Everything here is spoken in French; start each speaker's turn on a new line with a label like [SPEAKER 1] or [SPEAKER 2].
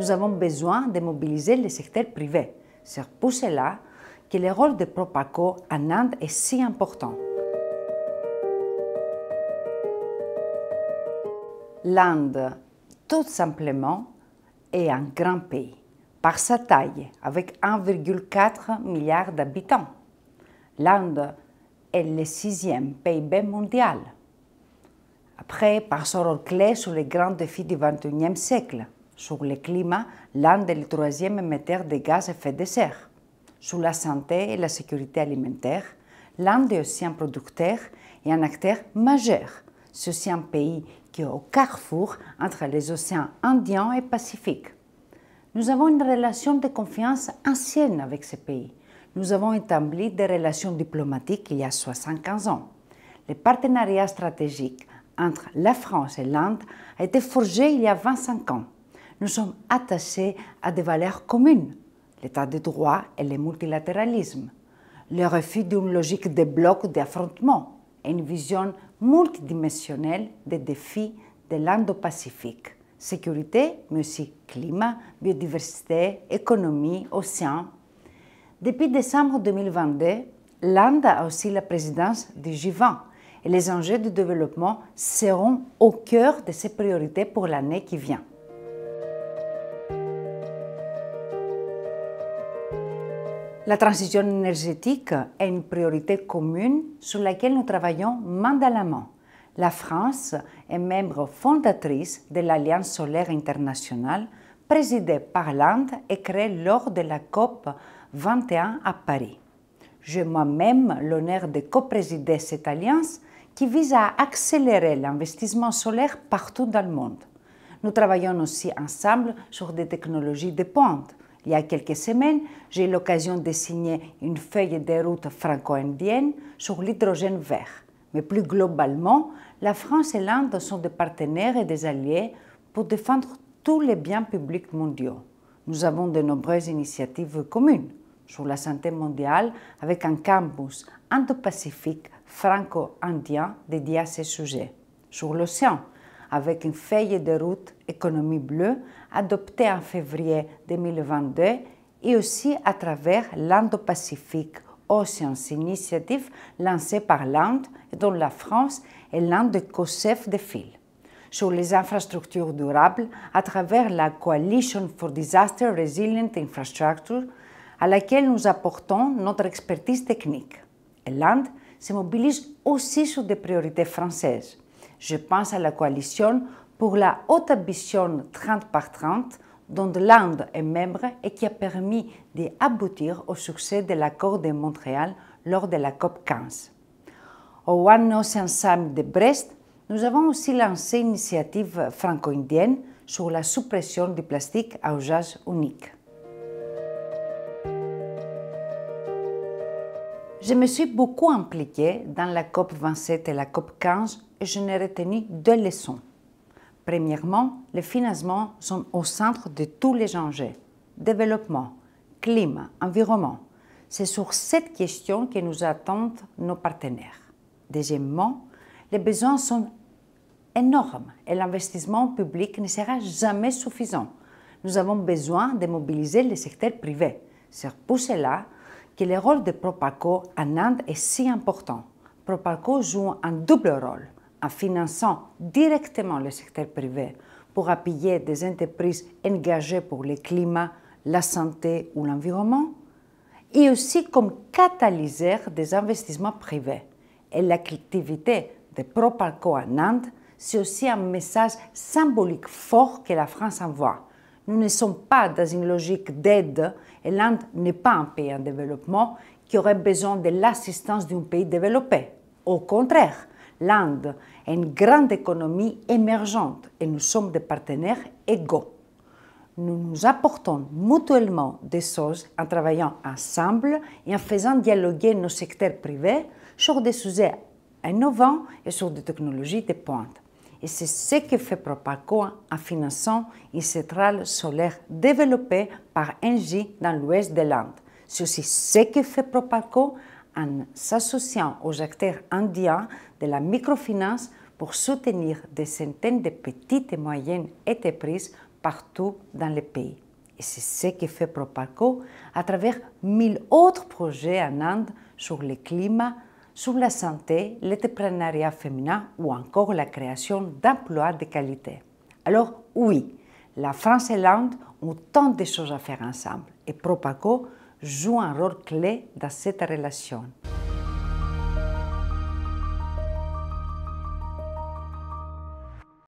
[SPEAKER 1] nous avons besoin de mobiliser le secteur privé. C'est pour cela que le rôle de Propaco en Inde est si important. L'Inde, tout simplement, est un grand pays, par sa taille, avec 1,4 milliard d'habitants. L'Inde est le sixième PIB mondial. Après, par son rôle clé sur les grands défis du XXIe siècle sur le climat, est le troisième émetteur de gaz à effet de serre, sur la santé et la sécurité alimentaire, l'Inde est aussi un producteur et un acteur majeur. Ceci est un pays qui est au carrefour entre les océans Indien et Pacifique. Nous avons une relation de confiance ancienne avec ce pays. Nous avons établi des relations diplomatiques il y a 75 ans. Le partenariat stratégique entre la France et l'Inde a été forgé il y a 25 ans nous sommes attachés à des valeurs communes, l'état de droit et le multilatéralisme, le refus d'une logique de blocs d'affrontement et une vision multidimensionnelle des défis de l'Indo-Pacifique. Sécurité, mais aussi climat, biodiversité, économie, océan. Depuis décembre 2022, l'Inde a aussi la présidence du G20 et les enjeux de développement seront au cœur de ses priorités pour l'année qui vient. La transition énergétique est une priorité commune sur laquelle nous travaillons main la France est membre fondatrice de l'Alliance solaire internationale présidée par l'Inde et créée lors de la COP 21 à Paris. J'ai moi-même l'honneur de coprésider cette alliance qui vise à accélérer l'investissement solaire partout dans le monde. Nous travaillons aussi ensemble sur des technologies de pointe, il y a quelques semaines, j'ai eu l'occasion de signer une feuille de route franco-indienne sur l'hydrogène vert. Mais plus globalement, la France et l'Inde sont des partenaires et des alliés pour défendre tous les biens publics mondiaux. Nous avons de nombreuses initiatives communes sur la santé mondiale avec un campus indo-pacifique franco-indien dédié à ces sujets. Sur l'océan, avec une feuille de route économie bleue adoptée en février 2022 et aussi à travers l'Indo-Pacifique Oceans Initiative lancée par l'Inde et dont la France est l'un des co-chefs de file sur les infrastructures durables à travers la Coalition for Disaster Resilient Infrastructure à laquelle nous apportons notre expertise technique. l'Inde se mobilise aussi sur des priorités françaises. Je pense à la coalition pour la haute ambition 30 par 30 dont l'Inde est membre et qui a permis d'aboutir au succès de l'accord de Montréal lors de la COP 15. Au One Ocean Summit de Brest, nous avons aussi lancé une initiative franco-indienne sur la suppression du plastique à usage unique. Je me suis beaucoup impliquée dans la COP 27 et la COP 15 et je n'ai retenu deux leçons. Premièrement, les financements sont au centre de tous les enjeux. Développement, climat, environnement. C'est sur cette question que nous attendent nos partenaires. Deuxièmement, les besoins sont énormes et l'investissement public ne sera jamais suffisant. Nous avons besoin de mobiliser le secteur privé. C'est pour cela que le rôle de Proparco en Inde est si important. Propaco joue un double rôle en finançant directement le secteur privé pour appuyer des entreprises engagées pour le climat, la santé ou l'environnement, et aussi comme catalyseur des investissements privés. Et l'activité de Propaco en Inde, c'est aussi un message symbolique fort que la France envoie nous ne sommes pas dans une logique d'aide et l'Inde n'est pas un pays en développement qui aurait besoin de l'assistance d'un pays développé. Au contraire, l'Inde est une grande économie émergente et nous sommes des partenaires égaux. Nous nous apportons mutuellement des choses en travaillant ensemble et en faisant dialoguer nos secteurs privés sur des sujets innovants et sur des technologies de pointe. Et c'est ce que fait Propaco en finançant une centrale solaire développée par Engie dans l'ouest de l'Inde. C'est aussi ce que fait Propaco en s'associant aux acteurs indiens de la microfinance pour soutenir des centaines de petites et moyennes entreprises partout dans le pays. Et c'est ce que fait Propaco à travers mille autres projets en Inde sur le climat, sur la santé, l'entrepreneuriat féminin ou encore la création d'emplois de qualité. Alors oui, la France et l'Inde ont tant de choses à faire ensemble et Propago joue un rôle clé dans cette relation.